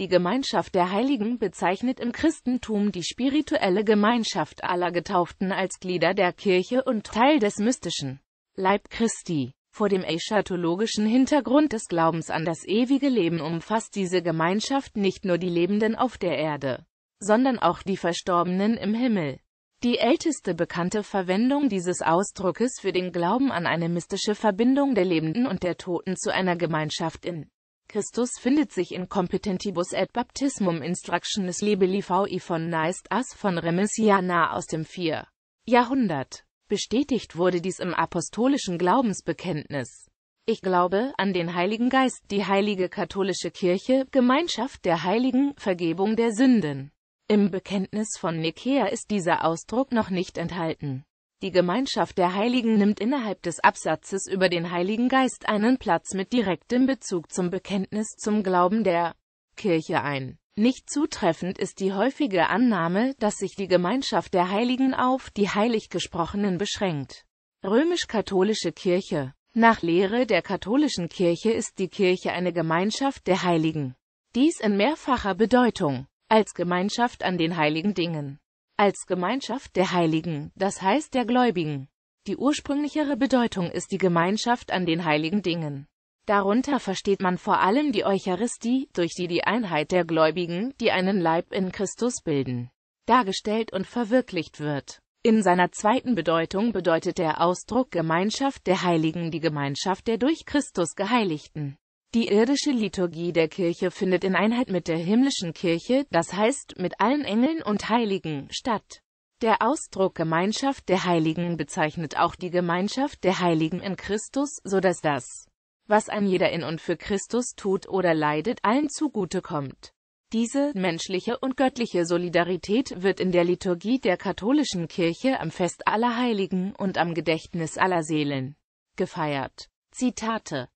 Die Gemeinschaft der Heiligen bezeichnet im Christentum die spirituelle Gemeinschaft aller Getauften als Glieder der Kirche und Teil des mystischen Leib Christi. Vor dem eschatologischen Hintergrund des Glaubens an das ewige Leben umfasst diese Gemeinschaft nicht nur die Lebenden auf der Erde, sondern auch die Verstorbenen im Himmel. Die älteste bekannte Verwendung dieses Ausdruckes für den Glauben an eine mystische Verbindung der Lebenden und der Toten zu einer Gemeinschaft in Christus findet sich in Competentibus et Baptismum Instructionis Libeli VI von Neist As von Remissiana aus dem 4. Jahrhundert. Bestätigt wurde dies im apostolischen Glaubensbekenntnis. Ich glaube an den Heiligen Geist, die heilige katholische Kirche, Gemeinschaft der Heiligen, Vergebung der Sünden. Im Bekenntnis von Nikea ist dieser Ausdruck noch nicht enthalten. Die Gemeinschaft der Heiligen nimmt innerhalb des Absatzes über den Heiligen Geist einen Platz mit direktem Bezug zum Bekenntnis zum Glauben der Kirche ein. Nicht zutreffend ist die häufige Annahme, dass sich die Gemeinschaft der Heiligen auf die Heiliggesprochenen beschränkt. Römisch-Katholische Kirche Nach Lehre der katholischen Kirche ist die Kirche eine Gemeinschaft der Heiligen. Dies in mehrfacher Bedeutung, als Gemeinschaft an den heiligen Dingen, als Gemeinschaft der Heiligen, das heißt der Gläubigen. Die ursprünglichere Bedeutung ist die Gemeinschaft an den heiligen Dingen. Darunter versteht man vor allem die Eucharistie, durch die die Einheit der Gläubigen, die einen Leib in Christus bilden, dargestellt und verwirklicht wird. In seiner zweiten Bedeutung bedeutet der Ausdruck Gemeinschaft der Heiligen die Gemeinschaft der durch Christus Geheiligten. Die irdische Liturgie der Kirche findet in Einheit mit der himmlischen Kirche, das heißt mit allen Engeln und Heiligen, statt. Der Ausdruck Gemeinschaft der Heiligen bezeichnet auch die Gemeinschaft der Heiligen in Christus, so dass das, was ein jeder in und für Christus tut oder leidet, allen zugute kommt. Diese menschliche und göttliche Solidarität wird in der Liturgie der katholischen Kirche am Fest aller Heiligen und am Gedächtnis aller Seelen gefeiert. Zitate